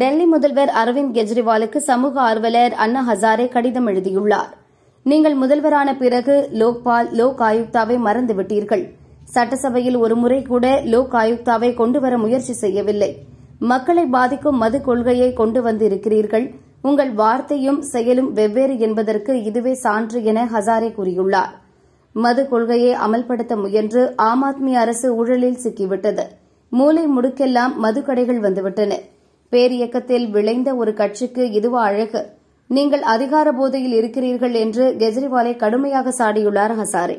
டெல்லி முதல்வர் அரவிந்த் கெஜ்ரிவாலுக்கு சமூக ஆர்வலர் அண்ணா ஹசாரே கடிதம் எழுதியுள்ளார் நீங்கள் முதல்வரான பிறகு லோக்பால் லோக் ஆயுக்தாவை மறந்துவிட்டீர்கள் சட்டசபையில் ஒருமுறை கூட லோக் ஆயுக்தாவை கொண்டுவர முயற்சி செய்யவில்லை மக்களை பாதிக்கும் மது கொள்கையை கொண்டு வந்திருக்கிறீர்கள் இருக்கிறீர்கள் உங்கள் வார்த்தையும் செயலும் வெவ்வேறு என்பதற்கு இதுவே சான்று என ஹசாரே கூறியுள்ளார் மது கொள்கையை அமல்படுத்த முயன்று ஆம் ஆத்மி அரசு ஊழலில் சிக்கிவிட்டது மூளை முடுக்கெல்லாம் மதுக்கடைகள் வந்துவிட்டன பேரியக்கத்தில் விளைந்த ஒரு கட்சிக்கு இதுவா அழகு நீங்கள் அதிகார போதையில் இருக்கிறீர்கள் என்று கெஜ்ரிவாலை கடுமையாக சாடியுள்ளார் ஹசாரே